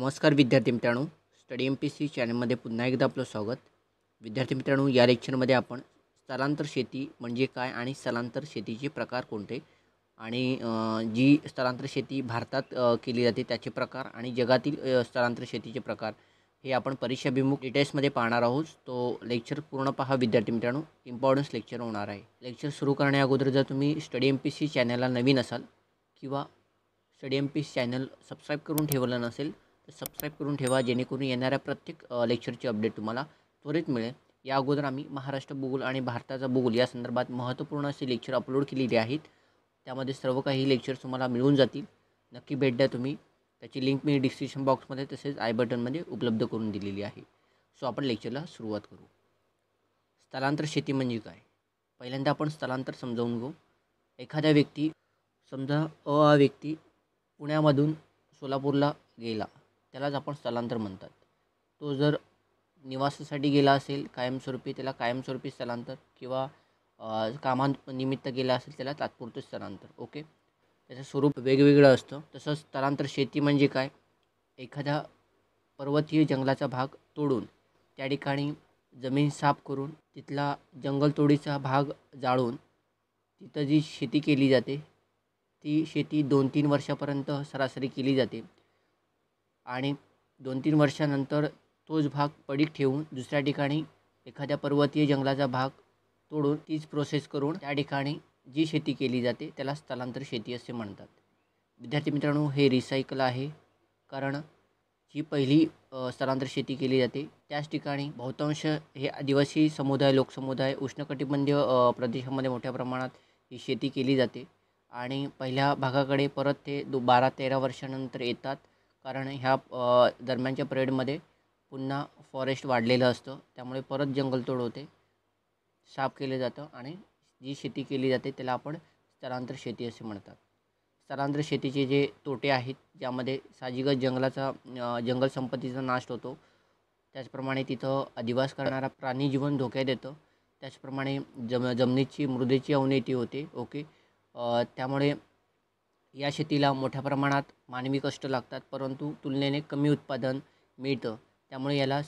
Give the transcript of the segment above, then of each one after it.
नमस्कार विद्यार्थी मित्रांनो स्टडी एम पी सी चॅनलमध्ये पुन्हा एकदा आपलं स्वागत विद्यार्थी मित्रांनो या लेक्चरमध्ये आपण स्थलांतर शेती म्हणजे काय आणि स्थलांतर शेतीचे प्रकार कोणते आणि जी स्थलांतर शेती भारतात केली जाते त्याचे प्रकार आणि जगातील स्थलांतर शेतीचे प्रकार हे आपण परीक्षाभिमुख डिटेल्समध्ये पाहणार आहोत तो लेक्चर पूर्ण पहा विद्यार्थी मित्रांनो इम्पॉर्टन्स लेक्चर होणार आहे लेक्चर सुरू करण्या अगोदर जर तुम्ही स्टडी एम पी सी चॅनलला नवीन असाल किंवा study M P C channel subscribe करून ठेवलं नसेल सबस्क्राईब करून ठेवा जेणेकरून येणाऱ्या प्रत्येक लेक्चरची अपडेट तुम्हाला त्वरित मिळेल या अगोदर आम्ही महाराष्ट्र भूगोल आणि भारताचा भूगोल या संदर्भात महत्त्वपूर्ण असे लेक्चर अपलोड केलेले आहेत त्यामध्ये सर्व काही लेक्चर्स तुम्हाला मिळून जातील नक्की भेट द्या तुम्ही त्याची लिंक मी डिस्क्रिप्शन बॉक्समध्ये तसेच आय बटनमध्ये उपलब्ध करून दिलेली आहे सो आपण लेक्चरला सुरुवात करू स्थलांतर शेती म्हणजे काय पहिल्यांदा आपण स्थलांतर समजावून घेऊ एखाद्या व्यक्ती समजा अ व्यक्ती पुण्यामधून सोलापूरला गेला त्यालाच आपण स्थलांतर म्हणतात तो जर निवासासाठी गेला असेल कायमस्वरूपी त्याला कायमस्वरूपी स्थलांतर किंवा कामानिमित्त गेला असेल त्याला तात्पुरतं स्थलांतर ओके त्याचं स्वरूप वेगवेगळं असतं तसंच स्थलांतर शेती म्हणजे काय एखादा पर्वतीय जंगलाचा भाग तोडून त्या ठिकाणी जमीन साफ करून तिथला जंगलतोडीचा भाग जाळून तिथं जी शेती केली जाते ती शेती दोन तीन वर्षापर्यंत सरासरी केली जाते आणि दोन तीन वर्षानंतर तोच भाग पडीक ठेवून दुसऱ्या ठिकाणी एखाद्या पर्वतीय जंगलाचा भाग तोडून तीच प्रोसेस करून त्या ठिकाणी जी शेती केली जाते त्याला स्थलांतर शेती असे म्हणतात विद्यार्थी मित्रांनो हे रिसायकल आहे कारण जी पहिली स्थलांतर शेती केली जाते त्याच ठिकाणी बहुतांश हे आदिवासी समुदाय लोकसमुदाय उष्णकटिबंधीय प्रदेशामध्ये मोठ्या प्रमाणात ही शेती केली जाते आणि पहिल्या भागाकडे परत ते दो बारा तेरा वर्षानंतर येतात कारण ह्या दरम्यानच्या परेडमध्ये पुन्हा फॉरेस्ट वाढलेलं असतं त्यामुळे परत जंगलतोड होते साफ केले जातं आणि जी शेती केली जाते त्याला आपण स्थलांतर शेती असे म्हणतात स्थलांतर शेतीचे जे तोटे आहेत ज्यामध्ये साहजिकच जंगलाचा जंगल संपत्तीचा नाश होतो त्याचप्रमाणे तिथं अधिवास करणारा प्राणी जीवन धोक्यात येतं त्याचप्रमाणे जम जमिनीची मृदेची अवनती होते ओके त्यामुळे या शेतीला मोठ्या प्रमाणात मानवी कष्ट लागतात परंतु तुलनेने कमी उत्पादन मिळतं त्यामुळे याला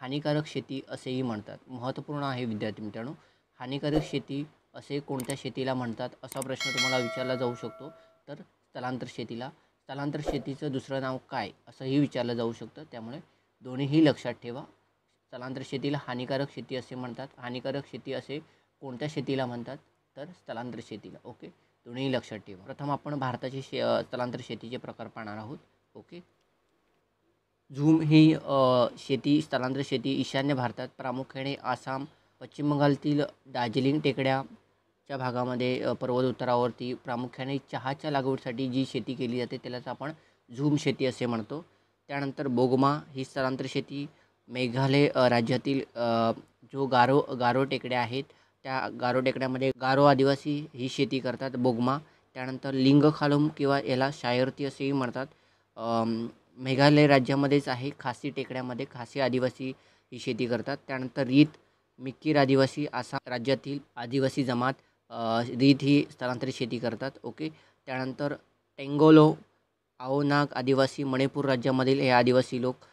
हानिकारक शेती असेही म्हणतात महत्त्वपूर्ण आहे विद्यार्थी मित्रांनो हानिकारक शेती असे कोणत्या शेतीला म्हणतात असा प्रश्न तुम्हाला विचारला जाऊ शकतो तर स्थलांतर शेतीला स्थलांतर शेतीचं दुसरं नाव काय असंही विचारलं जाऊ शकतं त्यामुळे दोन्हीही लक्षात ठेवा स्थलांतर शेतीला हानिकारक शेती असे म्हणतात हानिकारक शेती असे कोणत्या शेतीला म्हणतात तर स्थलांतर शेतीला ओके दोन्ही लक्षात ठेवा प्रथम आपण भारताचे शे स्थलांतर शेतीचे प्रकार पाहणार आहोत ओके झूम ही शेती स्थलांतर शेती ईशान्य भारतात प्रामुख्याने आसाम पश्चिम बंगालतील दार्जिलिंग टेकड्याच्या भागामध्ये पर्वत उत्तरावरती प्रामुख्याने चहाच्या लागवडीसाठी जी शेती केली जाते त्यालाच आपण झूम शेती असे म्हणतो त्यानंतर बोगमा ही स्थलांतर शेती मेघालय राज्यातील जो गारो गारो टेकड्या आहेत त्या गारो टेकड्यामध्ये गारो आदिवासी ही शेती करतात बोगमा त्यानंतर लिंग किंवा याला शायरती असेही म्हणतात मेघालय राज्यामध्येच आहे खासी टेकड्यामध्ये खासी आदिवासी ही शेती करतात त्यानंतर रीत मिक्कीर आदिवासी आसाम राज्यातील आदिवासी जमात रीत ही स्थलांतरित शेती करतात ओके त्यानंतर टेंगोलो आओनाग आदिवासी मणिपूर राज्यामधील हे आदिवासी लोक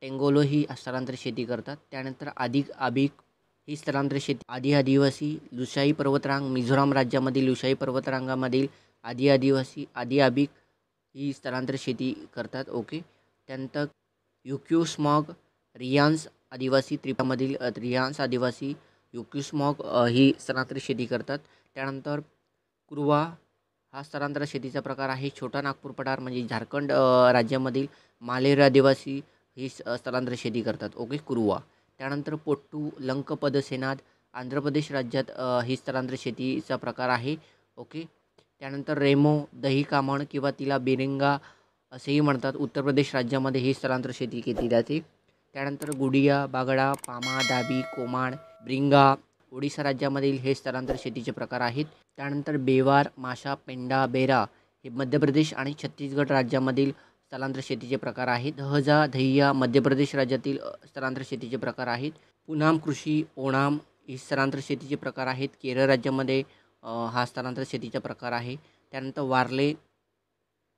टेंगोलो ही स्थलांतरित शेती करतात त्यानंतर अधिक आबिक ही स्थलांतर शेती आदि आदिवासी लुशाई पर्वतरांग मिझोराम राज्यामधील लुशाई पर्वतरांगामधील आदि आदिवासी आदी आबिक ही स्थलांतर शेती करतात ओके त्यानंतर युक्युस्मॉग रियांस आदिवासी त्रिपामधील रियान्स आदिवासी युक्युस्मॉग ही स्थलांतर शेती करतात त्यानंतर कुर्वा हा स्थलांतर शेतीचा प्रकार आहे छोटा नागपूर पठार म्हणजे झारखंड राज्यामधील मालेर आदिवासी ही स्थलांतर शेती करतात ओके कुरुवा त्यानंतर पोट्टू लंकपद सेनाद आंध्र प्रदेश राज्यात ही स्थलांतर शेतीचा प्रकार आहे ओके त्यानंतर रेमो दही कामण किंवा तिला बिरिंगा असेही म्हणतात उत्तर प्रदेश राज्यामध्ये ही स्थलांतर शेती केली जाते त्यानंतर गुडिया बागडा पामा दाबी कोमाड ब्रिंगा ओडिशा राज्यामधील हे स्थलांतर शेतीचे प्रकार आहेत त्यानंतर बेवार माशा पेंडा बेरा हे मध्य प्रदेश आणि छत्तीसगड राज्यामधील स्थलांतर शेतीचे प्रकार आहेत हजा धैया मध्य प्रदेश राज्यातील स्थलांतर शेतीचे प्रकार आहेत पुनाम कृषी ओणाम ही स्थलांतर शेतीचे प्रकार आहेत केरळ राज्यामध्ये हा स्थलांतर शेतीचा प्रकार आहे त्यानंतर वारले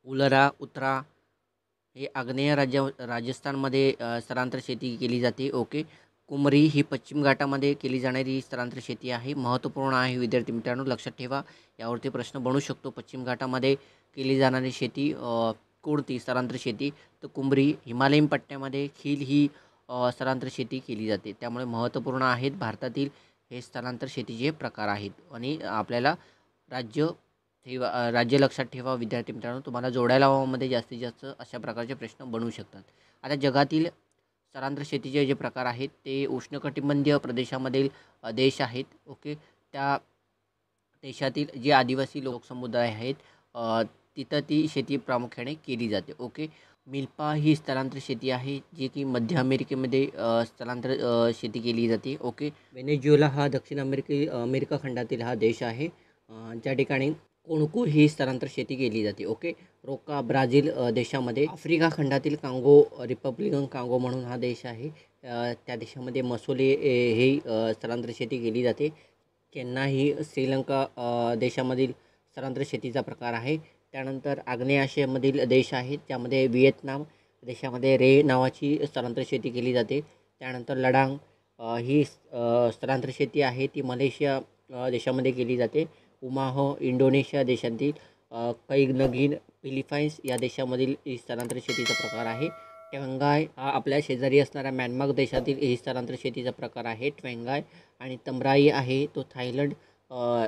उलरा उतरा हे आग्नेय राज्या राजस्थानमध्ये स्थलांतर शेती केली जाते ओके कुमरी ही पश्चिम घाटामध्ये केली जाणारी स्थलांतर शेती आहे महत्त्वपूर्ण आहे विद्यार्थी मित्रांनो लक्षात ठेवा यावरती प्रश्न बनू शकतो पश्चिम घाटामध्ये केली जाणारी शेती कोणती स्थलांतर शेती तर कुंभरी हिमालयीन पट्ट्यामध्ये खील ही स्थलांतर शेती केली जाते त्यामुळे महत्त्वपूर्ण आहेत भारतातील हे स्थलांतर शेतीचे प्रकार आहेत आणि आपल्याला राज्य ठेवा राज्य लक्षात ठेवा विद्यार्थी मित्रांनो तुम्हाला जोडायला लावामध्ये जास्तीत जास्त अशा प्रकारचे प्रश्न बनू शकतात आता जगातील स्थलांतर शेतीचे जे प्रकार आहेत ते उष्णकटिबंधीय प्रदेशामधील देश आहेत ओके त्या देशातील जे आदिवासी लोकसमुदाय आहेत तिथं ती शेती प्रामुख्याने केली जाते ओके मिल्पा ही स्थलांतर शेती आहे जी की मध्य अमेरिकेमध्ये स्थलांतर शेती केली जाते ओके वेनेज्युला हा दक्षिण अमेरिके अमेरिका खंडातील हा देश आहे ज्या ठिकाणी कोणकू ही स्थलांतर शेती केली जाते ओके रोका ब्राझील देशामध्ये आफ्रिका खंडातील कांगो रिपब्लिकन कांगो म्हणून हा देश आहे त्या देशामध्ये मसोले ही स्थलांतर शेती केली जाते केन्ना ही श्रीलंका देशामधील स्थलांतर शेतीचा प्रकार आहे त्यानंतर आग्नेय आशियामधील देश आहेत त्यामध्ये व्हिएतनाम देशामध्ये रे नावाची स्थलांतर शेती केली जाते त्यानंतर लडांग ही स्थलांतर शेती आहे ती मलेशिया देशामध्ये केली जाते उमाहो इंडोनेशिया देशातील कैग नगीन फिलिपाईन्स या देशामधील ही स्थलांतर शेतीचा प्रकार आहे ट्वेंगाय हा आपल्या शेजारी असणारा म्यानमार देशातील ही स्थलांतर शेतीचा प्रकार आहे ट्वेंगाय आणि तमराई आहे तो थायलंड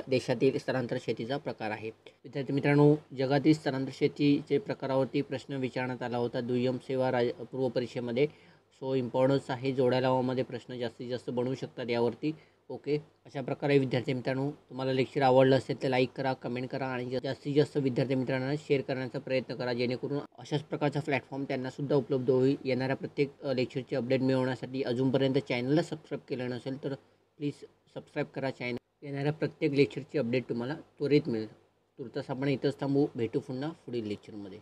देशातील स्थलांतर शेतीचा प्रकार आहे विद्यार्थी मित्रांनो जगातील स्थलांतर शेतीचे प्रकारावरती प्रश्न विचारण्यात आला होता दुय्यम सेवा राज पूर्व परीक्षेमध्ये सो इम्पॉर्टन्स आहे जोड्या लावामध्ये प्रश्न जास्तीत जास्त बनवू शकतात यावरती ओके अशा प्रकारे विद्यार्थी मित्रांनो तुम्हाला लेक्चर आवडलं असेल तर लाईक करा कमेंट करा आणि जास्तीत जास्त विद्यार्थी मित्रांना शेअर करण्याचा प्रयत्न करा जेणेकरून अशाच प्रकारचा प्लॅटफॉर्म त्यांनासुद्धा उपलब्ध होईल येणाऱ्या प्रत्येक लेक्चरचे अपडेट मिळवण्यासाठी अजूनपर्यंत चॅनलला सबस्क्राईब केलं नसेल तर प्लीज सबस्क्राईब करा चॅनल येणाऱ्या प्रत्येक लेक्चरची अपडेट तुम्हाला त्वरित मिळेल तुर्तास आपण इथंच थांबू भेटू पुन्हा पुढील लेक्चरमध्ये